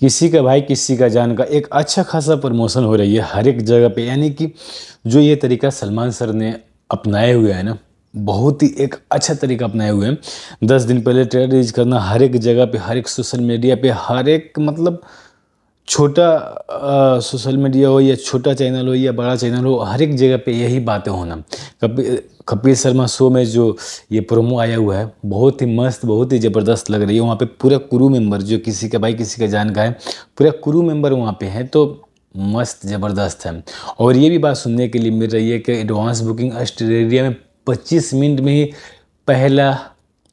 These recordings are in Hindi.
किसी का भाई किसी का जान का एक अच्छा खासा प्रमोशन हो रही है हर एक जगह पे यानी कि जो ये तरीका सलमान सर ने अपनाए हुए है ना बहुत ही एक अच्छा तरीका अपनाए हुए हैं दस दिन पहले ट्रेड रिलीज करना हर एक जगह पे हर एक सोशल मीडिया पे हर एक मतलब छोटा सोशल मीडिया हो या छोटा चैनल हो या बड़ा चैनल हो हर एक जगह पे यही बातें होना कपिल कपिल शर्मा शो में जो ये प्रोमो आया हुआ है बहुत ही मस्त बहुत ही ज़बरदस्त लग रही है वहाँ पे पूरा क्रू मेंबर जो किसी का भाई किसी का जान का है पूरा क्रू मेंबर वहाँ पे है तो मस्त ज़बरदस्त है और ये भी बात सुनने के लिए मिल रही है कि एडवांस बुकिंग ऑस्ट्रेलिया में पच्चीस मिनट में ही पहला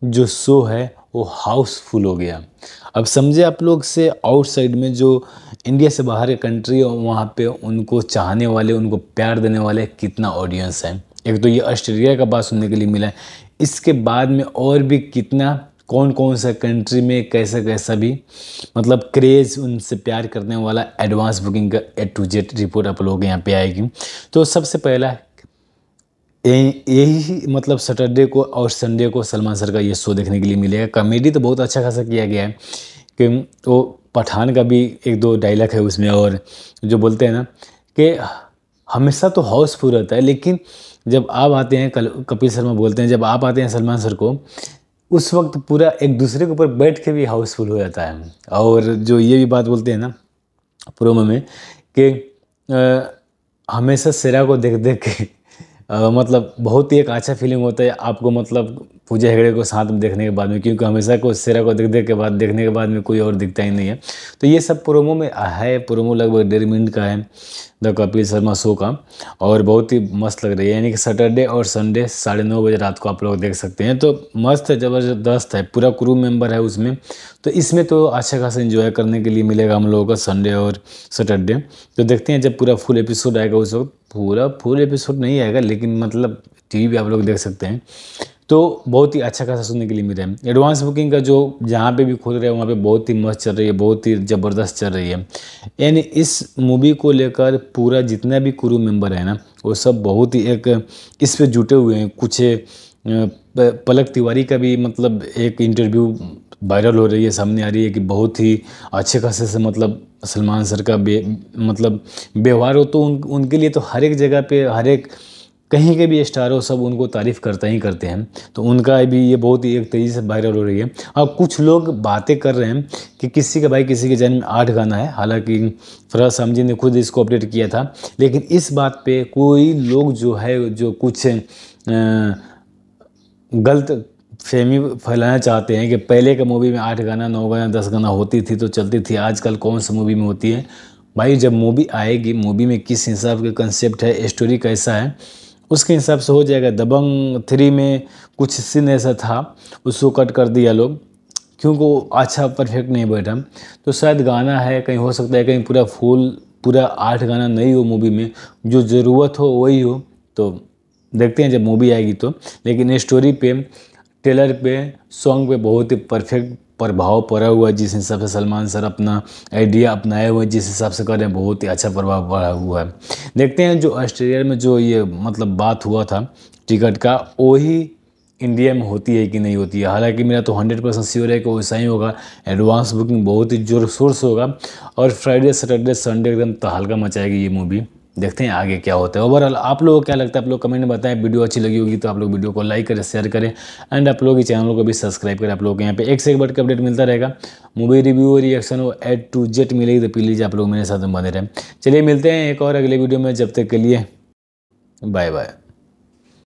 जो शो है वो हाउसफुल हो गया अब समझे आप लोग से आउटसाइड में जो इंडिया से बाहर के कंट्री और वहाँ पे उनको चाहने वाले उनको प्यार देने वाले कितना ऑडियंस है एक तो ये ऑस्ट्रेलिया का बात सुनने के लिए मिला है इसके बाद में और भी कितना कौन कौन सा कंट्री में कैसा कैसा भी मतलब क्रेज़ उनसे प्यार करने वाला एडवांस बुकिंग का ए टू जेड रिपोर्ट आप लोग यहाँ पे आएगी तो सबसे पहला यही मतलब सैटरडे को और संडे को सलमान सर का ये शो देखने के लिए मिलेगा कॉमेडी तो बहुत अच्छा खासा किया गया है कि वो पठान का भी एक दो डायलॉग है उसमें और जो बोलते हैं ना कि हमेशा तो हाउसफुल रहता है लेकिन जब आप आते हैं कल कपिल शर्मा बोलते हैं जब आप आते हैं सलमान सर को उस वक्त पूरा एक दूसरे के ऊपर बैठ के भी हाउसफुल हो जाता है और जो ये भी बात बोलते हैं ना प्रोमो में कि हमेशा सेरा को देख देख के मतलब बहुत ही एक अच्छा फीलिंग होता है आपको मतलब पूजा हेगड़े को साथ में देखने के बाद में क्योंकि हमेशा को सेरा को देख देख के बाद देखने के बाद में कोई और दिखता ही नहीं है तो ये सब प्रोमो में है प्रोमो लगभग डेढ़ मिनट का है द कपिल शर्मा शो का और बहुत ही मस्त लग रही है यानी कि सैटरडे और संडे साढ़े नौ बजे रात को आप लोग देख सकते हैं तो मस्त है ज़बरदस्त है पूरा क्रू मेंबर है उसमें तो इसमें तो अच्छा खासा इन्जॉय करने के लिए मिलेगा हम लोगों का संडे और सैटरडे तो देखते हैं जब पूरा फुल एपिसोड आएगा उस वक्त पूरा फुल एपिसोड नहीं आएगा लेकिन मतलब टीवी पे आप लोग देख सकते हैं तो बहुत ही अच्छा खासा सुनने के लिए मिला है एडवांस बुकिंग का जो जहाँ पे भी खोल रहे हैं वहाँ पे बहुत ही मस्त चल रही है बहुत ही ज़बरदस्त चल रही है यानी इस मूवी को लेकर पूरा जितना भी क्रू मेंबर है ना वो सब बहुत ही एक इस पे जुटे हुए हैं कुछ पलक तिवारी का भी मतलब एक इंटरव्यू वायरल हो रही है सामने आ रही है कि बहुत ही अच्छे खासे से मतलब सलमान सर का बे मतलब व्यवहार हो तो उन उनके लिए तो हर एक जगह पे हर एक कहीं के भी स्टार हो सब उनको तारीफ़ करते ही करते हैं तो उनका भी ये बहुत ही एक तेज़ी से वायरल हो रही है अब कुछ लोग बातें कर रहे हैं कि किसी का भाई किसी के जन्म में आठ गाना है हालांकि फराज साम जी ने खुद इसको अपडेट किया था लेकिन इस बात पे कोई लोग जो है जो कुछ गलत फेमी फैलाना चाहते हैं कि पहले के मूवी में आठ गाना नौ गाना दस गाना होती थी तो चलती थी आजकल कौन सी मूवी में होती है भाई जब मूवी आएगी मूवी में किस हिसाब का कंसेप्ट है स्टोरी कैसा है उसके हिसाब से हो जाएगा दबंग थ्री में कुछ सीन ऐसा था उसको कट कर दिया लोग क्योंकि वो अच्छा परफेक्ट नहीं बैठा तो शायद गाना है कहीं हो सकता है कहीं पूरा फुल पूरा आठ गाना नहीं हो मूवी में जो ज़रूरत हो वही हो तो देखते हैं जब मूवी आएगी तो लेकिन स्टोरी पे टेलर पे सॉन्ग पे बहुत ही परफेक्ट प्रभाव पड़ा हुआ है जिस हिसाब से सलमान सर अपना आइडिया अपनाए हुए जिस हिसाब से कर रहे हैं बहुत ही अच्छा प्रभाव पड़ा हुआ है देखते हैं जो ऑस्ट्रेलिया में जो ये मतलब बात हुआ था टिकट का वही इंडिया में होती है कि नहीं होती है हालांकि मेरा तो हंड्रेड परसेंट श्योर है कि वैसा ही होगा एडवांस बुकिंग बहुत ही जोर शोर से होगा और फ्राइडे सैटरडे संडे एकदम तहलका मचाएगी ये मूवी देखते हैं आगे क्या होता है ओवरऑल आप लोगों को क्या लगता है आप लोग कमेंट में बताएं वीडियो अच्छी लगी होगी तो आप लोग वीडियो को लाइक करें शेयर करें एंड आप लोगों के चैनल को भी सब्सक्राइब करें आप लोगों के यहाँ पे एक से एक बढ़ के अपडेट मिलता रहेगा मूवी रिव्यू रिएक्शन और एड टू जेट मिलेगी तो प्लीज़ आप लोग मेरे साथ बने रहें चलिए मिलते हैं एक और अगले वीडियो में जब तक के लिए बाय बाय